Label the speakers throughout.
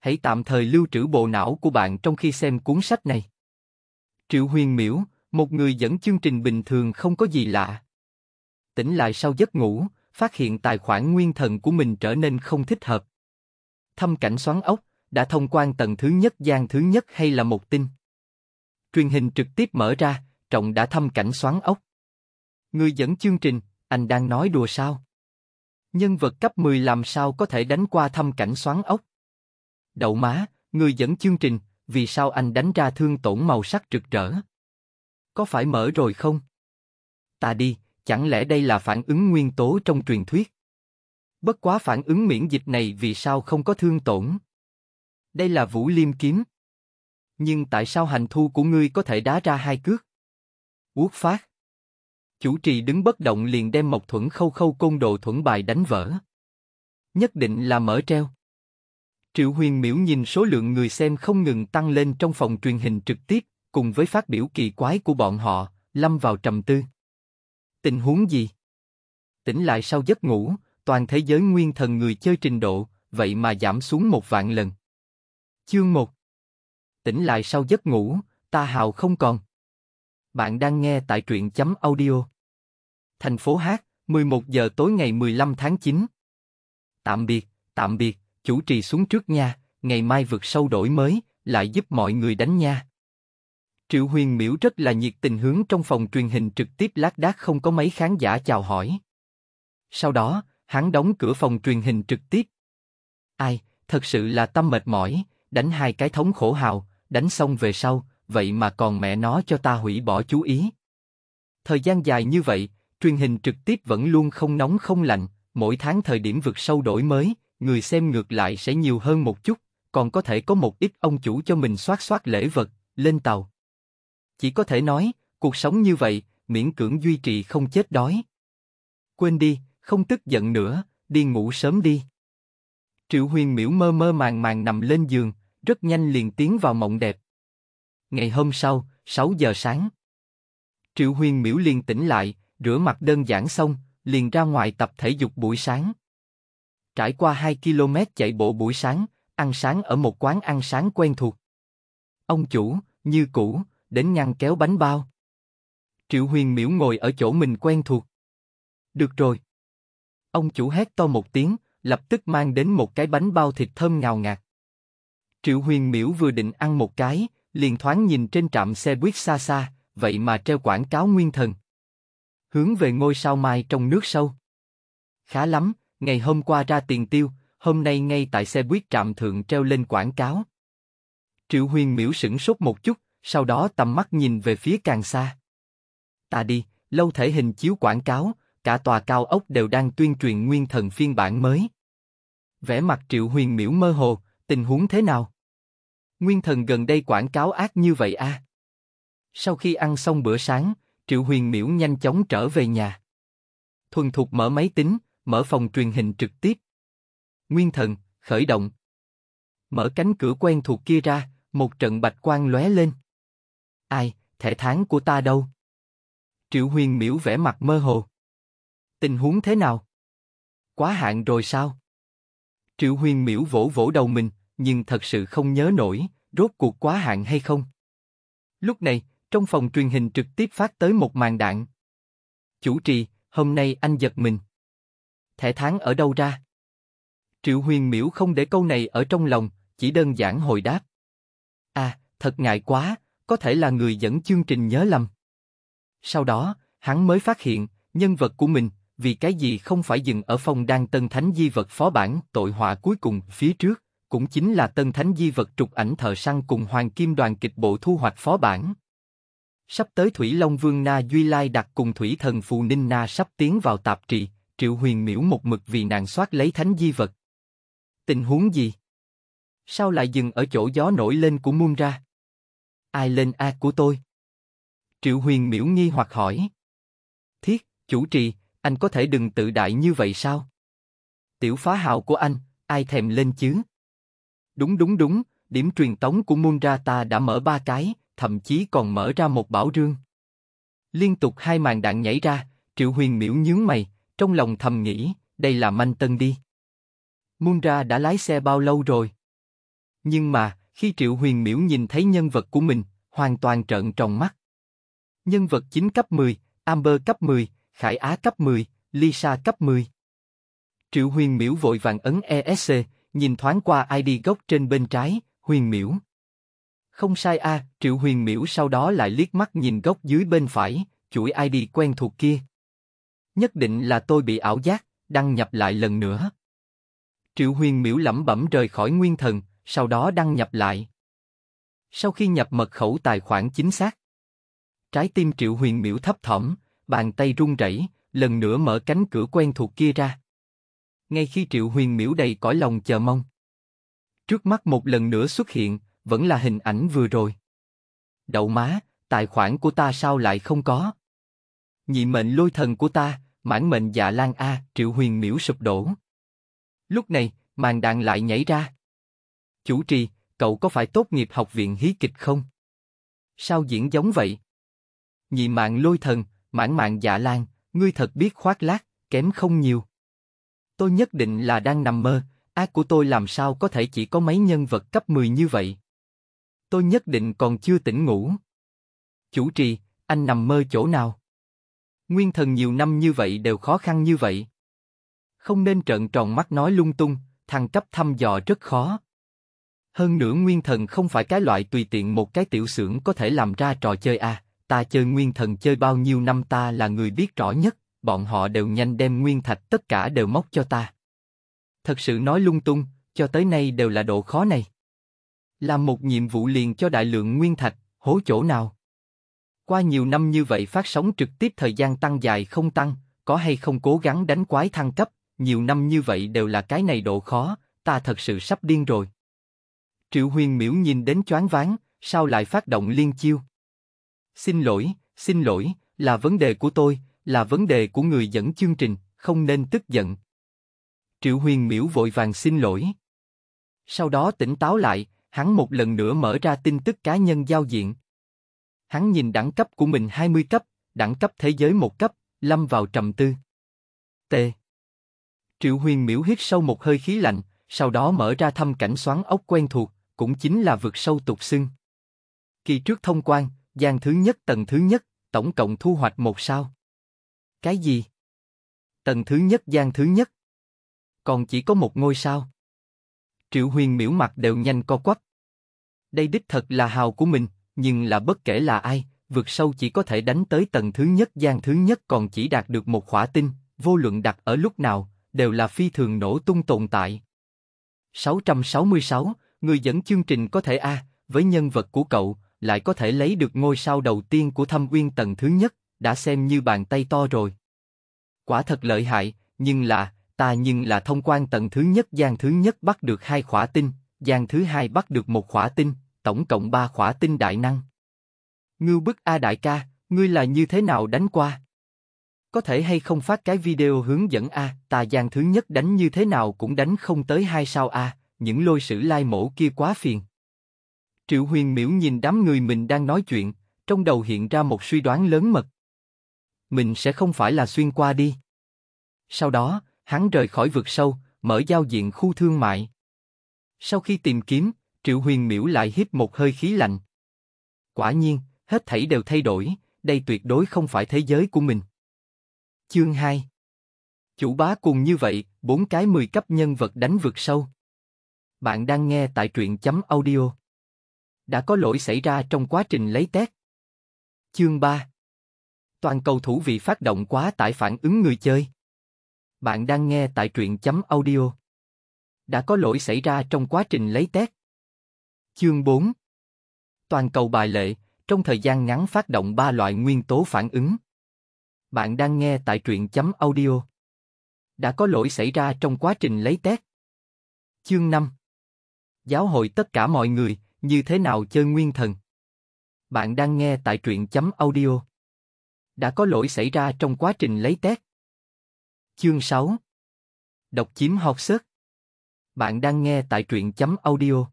Speaker 1: hãy tạm thời lưu trữ bộ não của bạn trong khi xem cuốn sách này. Triệu Huyền Miễu, một người dẫn chương trình bình thường không có gì lạ. Tỉnh lại sau giấc ngủ, phát hiện tài khoản nguyên thần của mình trở nên không thích hợp. Thâm cảnh xoắn ốc, đã thông quan tầng thứ nhất gian thứ nhất hay là một tin. Truyền hình trực tiếp mở ra, trọng đã thâm cảnh xoắn ốc. Người dẫn chương trình, anh đang nói đùa sao? Nhân vật cấp 10 làm sao có thể đánh qua thâm cảnh xoắn ốc? Đậu má, người dẫn chương trình, vì sao anh đánh ra thương tổn màu sắc rực rỡ? Có phải mở rồi không? Ta đi, chẳng lẽ đây là phản ứng nguyên tố trong truyền thuyết? Bất quá phản ứng miễn dịch này vì sao không có thương tổn? Đây là vũ liêm kiếm. Nhưng tại sao hành thu của ngươi có thể đá ra hai cước? Uốt phát. Chủ trì đứng bất động liền đem mộc thuẫn khâu khâu côn đồ thuẫn bài đánh vỡ. Nhất định là mở treo. Triệu Huyền Miễu nhìn số lượng người xem không ngừng tăng lên trong phòng truyền hình trực tiếp, cùng với phát biểu kỳ quái của bọn họ, lâm vào trầm tư. Tình huống gì? Tỉnh lại sau giấc ngủ, toàn thế giới nguyên thần người chơi trình độ, vậy mà giảm xuống một vạn lần. Chương 1 Tỉnh lại sau giấc ngủ, ta hào không còn. Bạn đang nghe tại truyện chấm audio. Thành phố Hát, 11 giờ tối ngày 15 tháng 9. Tạm biệt, tạm biệt chủ trì xuống trước nha, ngày mai vượt sâu đổi mới, lại giúp mọi người đánh nha. Triệu Huyền Miễu rất là nhiệt tình hướng trong phòng truyền hình trực tiếp lác đác không có mấy khán giả chào hỏi. Sau đó, hắn đóng cửa phòng truyền hình trực tiếp. Ai, thật sự là tâm mệt mỏi, đánh hai cái thống khổ hào, đánh xong về sau, vậy mà còn mẹ nó cho ta hủy bỏ chú ý. Thời gian dài như vậy, truyền hình trực tiếp vẫn luôn không nóng không lạnh, mỗi tháng thời điểm vượt sâu đổi mới, người xem ngược lại sẽ nhiều hơn một chút, còn có thể có một ít ông chủ cho mình soát soát lễ vật, lên tàu. Chỉ có thể nói, cuộc sống như vậy, miễn cưỡng duy trì không chết đói. Quên đi, không tức giận nữa, đi ngủ sớm đi. Triệu Huyền miễu mơ mơ màng màng nằm lên giường, rất nhanh liền tiến vào mộng đẹp. Ngày hôm sau, 6 giờ sáng. Triệu Huyền miễu liền tỉnh lại, rửa mặt đơn giản xong, liền ra ngoài tập thể dục buổi sáng trải qua 2 km chạy bộ buổi sáng, ăn sáng ở một quán ăn sáng quen thuộc. Ông chủ, như cũ, đến nhăn kéo bánh bao. Triệu Huyền Miễu ngồi ở chỗ mình quen thuộc. Được rồi. Ông chủ hét to một tiếng, lập tức mang đến một cái bánh bao thịt thơm ngào ngạt. Triệu Huyền Miễu vừa định ăn một cái, liền thoáng nhìn trên trạm xe buýt xa xa, vậy mà treo quảng cáo nguyên thần. Hướng về ngôi sao mai trong nước sâu. Khá lắm, ngày hôm qua ra tiền tiêu, hôm nay ngay tại xe buýt trạm thượng treo lên quảng cáo. Triệu Huyền miễu sững sốt một chút, sau đó tầm mắt nhìn về phía càng xa. Ta đi, lâu thể hình chiếu quảng cáo, cả tòa cao ốc đều đang tuyên truyền nguyên thần phiên bản mới. Vẻ mặt Triệu Huyền miễu mơ hồ, tình huống thế nào? Nguyên thần gần đây quảng cáo ác như vậy a. À? Sau khi ăn xong bữa sáng, Triệu Huyền miễu nhanh chóng trở về nhà. Thuần thục mở máy tính, mở phòng truyền hình trực tiếp. Nguyên thần, khởi động. Mở cánh cửa quen thuộc kia ra, một trận bạch quang lóe lên. Ai, thẻ tháng của ta đâu? Triệu Huyền miễu vẻ mặt mơ hồ. Tình huống thế nào? Quá hạn rồi sao? Triệu Huyền miễu vỗ vỗ đầu mình, nhưng thật sự không nhớ nổi, rốt cuộc quá hạn hay không. Lúc này, trong phòng truyền hình trực tiếp phát tới một màn đạn. Chủ trì, hôm nay anh giật mình thẻ tháng ở đâu ra? Triệu Huyền Miễu không để câu này ở trong lòng, chỉ đơn giản hồi đáp. À, thật ngại quá, có thể là người dẫn chương trình nhớ lầm. Sau đó, hắn mới phát hiện, nhân vật của mình, vì cái gì không phải dừng ở phòng đang Tân Thánh Di Vật phó bản tội họa cuối cùng phía trước, cũng chính là Tân Thánh Di Vật trục ảnh thờ săn cùng Hoàng Kim đoàn kịch bộ thu hoạch phó bản. Sắp tới Thủy Long Vương Na Duy Lai đặt cùng Thủy Thần Phù Ninh Na sắp tiến vào tạp trị, Triệu Huyền Miễu một mực vì nàng soát lấy thánh di vật. Tình huống gì? Sao lại dừng ở chỗ gió nổi lên của muôn ra? Ai lên a của tôi? Triệu Huyền Miễu nghi hoặc hỏi. Thiết, chủ trì, anh có thể đừng tự đại như vậy sao? Tiểu phá hào của anh, ai thèm lên chứ? Đúng đúng đúng, điểm truyền tống của muôn ra ta đã mở ba cái, thậm chí còn mở ra một bảo rương. Liên tục hai màn đạn nhảy ra, Triệu Huyền Miễu nhướng mày, trong lòng thầm nghĩ, đây là manh tân đi. Munra đã lái xe bao lâu rồi? Nhưng mà, khi Triệu Huyền Miễu nhìn thấy nhân vật của mình, hoàn toàn trợn tròn mắt. Nhân vật chính cấp 10, Amber cấp 10, Khải Á cấp 10, Lisa cấp 10. Triệu Huyền Miễu vội vàng ấn ESC, nhìn thoáng qua ID gốc trên bên trái, Huyền Miễu. Không sai a, à, Triệu Huyền Miễu sau đó lại liếc mắt nhìn gốc dưới bên phải, chuỗi ID quen thuộc kia nhất định là tôi bị ảo giác, đăng nhập lại lần nữa. Triệu Huyền miễu lẩm bẩm rời khỏi nguyên thần, sau đó đăng nhập lại. Sau khi nhập mật khẩu tài khoản chính xác, trái tim Triệu Huyền miễu thấp thỏm, bàn tay run rẩy, lần nữa mở cánh cửa quen thuộc kia ra. Ngay khi Triệu Huyền miễu đầy cõi lòng chờ mong, trước mắt một lần nữa xuất hiện, vẫn là hình ảnh vừa rồi. Đậu má, tài khoản của ta sao lại không có? Nhị mệnh lôi thần của ta, mãn mệnh dạ lan a, triệu huyền miễu sụp đổ. Lúc này, màn đạn lại nhảy ra. Chủ trì, cậu có phải tốt nghiệp học viện hí kịch không? Sao diễn giống vậy? Nhị mạng lôi thần, mãn mạng dạ lan, ngươi thật biết khoác lác, kém không nhiều. Tôi nhất định là đang nằm mơ, ác của tôi làm sao có thể chỉ có mấy nhân vật cấp 10 như vậy. Tôi nhất định còn chưa tỉnh ngủ. Chủ trì, anh nằm mơ chỗ nào? nguyên thần nhiều năm như vậy đều khó khăn như vậy. Không nên trợn tròn mắt nói lung tung, thằng cấp thăm dò rất khó. Hơn nữa nguyên thần không phải cái loại tùy tiện một cái tiểu xưởng có thể làm ra trò chơi à, ta chơi nguyên thần chơi bao nhiêu năm ta là người biết rõ nhất, bọn họ đều nhanh đem nguyên thạch tất cả đều móc cho ta. Thật sự nói lung tung, cho tới nay đều là độ khó này. Làm một nhiệm vụ liền cho đại lượng nguyên thạch, hố chỗ nào? Qua nhiều năm như vậy phát sóng trực tiếp thời gian tăng dài không tăng, có hay không cố gắng đánh quái thăng cấp, nhiều năm như vậy đều là cái này độ khó, ta thật sự sắp điên rồi. Triệu huyền miễu nhìn đến choáng váng, sao lại phát động liên chiêu? Xin lỗi, xin lỗi, là vấn đề của tôi, là vấn đề của người dẫn chương trình, không nên tức giận. Triệu huyền miễu vội vàng xin lỗi. Sau đó tỉnh táo lại, hắn một lần nữa mở ra tin tức cá nhân giao diện. Hắn nhìn đẳng cấp của mình 20 cấp, đẳng cấp thế giới một cấp, lâm vào trầm tư. T. Triệu huyền miễu hít sâu một hơi khí lạnh, sau đó mở ra thăm cảnh xoắn ốc quen thuộc, cũng chính là vượt sâu tục xưng. Kỳ trước thông quan, gian thứ nhất tầng thứ nhất, tổng cộng thu hoạch một sao. Cái gì? Tầng thứ nhất gian thứ nhất. Còn chỉ có một ngôi sao. Triệu huyền miễu mặt đều nhanh co quắp. Đây đích thật là hào của mình, nhưng là bất kể là ai, vượt sâu chỉ có thể đánh tới tầng thứ nhất gian thứ nhất còn chỉ đạt được một khỏa tinh, vô luận đặt ở lúc nào, đều là phi thường nổ tung tồn tại. 666, người dẫn chương trình có thể A, với nhân vật của cậu, lại có thể lấy được ngôi sao đầu tiên của thâm quyên tầng thứ nhất, đã xem như bàn tay to rồi. Quả thật lợi hại, nhưng là, ta nhưng là thông quan tầng thứ nhất gian thứ nhất bắt được hai khỏa tinh, gian thứ hai bắt được một khỏa tinh, tổng cộng ba khỏa tinh đại năng. Ngưu bức A đại ca, ngươi là như thế nào đánh qua? Có thể hay không phát cái video hướng dẫn A, tà giang thứ nhất đánh như thế nào cũng đánh không tới hai sao A, những lôi sử lai mổ kia quá phiền. Triệu huyền miễu nhìn đám người mình đang nói chuyện, trong đầu hiện ra một suy đoán lớn mật. Mình sẽ không phải là xuyên qua đi. Sau đó, hắn rời khỏi vực sâu, mở giao diện khu thương mại. Sau khi tìm kiếm, Triệu Huyền Miểu lại hít một hơi khí lạnh. Quả nhiên, hết thảy đều thay đổi, đây tuyệt đối không phải thế giới của mình. Chương 2 Chủ bá cùng như vậy, bốn cái 10 cấp nhân vật đánh vượt sâu. Bạn đang nghe tại truyện chấm audio. Đã có lỗi xảy ra trong quá trình lấy test. Chương 3 Toàn cầu thủ vị phát động quá tải phản ứng người chơi. Bạn đang nghe tại truyện chấm audio. Đã có lỗi xảy ra trong quá trình lấy test. Chương 4 Toàn cầu bài lệ, trong thời gian ngắn phát động ba loại nguyên tố phản ứng. Bạn đang nghe tại truyện chấm audio. Đã có lỗi xảy ra trong quá trình lấy test. Chương 5 Giáo hội tất cả mọi người, như thế nào chơi nguyên thần. Bạn đang nghe tại truyện chấm audio. Đã có lỗi xảy ra trong quá trình lấy test. Chương 6 Độc chiếm học sức. Bạn đang nghe tại truyện chấm audio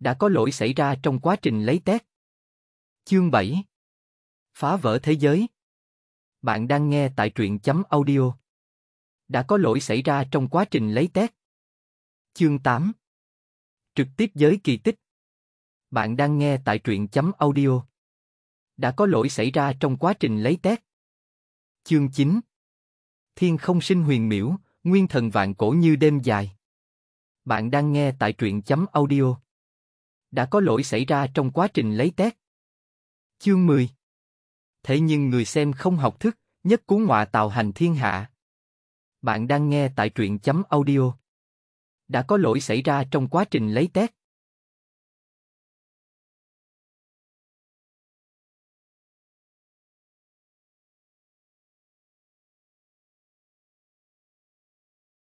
Speaker 1: đã có lỗi xảy ra trong quá trình lấy test. Chương 7 Phá vỡ thế giới Bạn đang nghe tại truyện chấm audio. Đã có lỗi xảy ra trong quá trình lấy test. Chương 8 Trực tiếp giới kỳ tích Bạn đang nghe tại truyện chấm audio. Đã có lỗi xảy ra trong quá trình lấy test. Chương 9 Thiên không sinh huyền miễu, nguyên thần vạn cổ như đêm dài. Bạn đang nghe tại truyện chấm audio đã có lỗi xảy ra trong quá trình lấy tét. Chương 10 Thế nhưng người xem không học thức, nhất cú ngọa tạo hành thiên hạ. Bạn đang nghe tại truyện chấm audio. Đã có lỗi xảy ra trong quá trình lấy tét.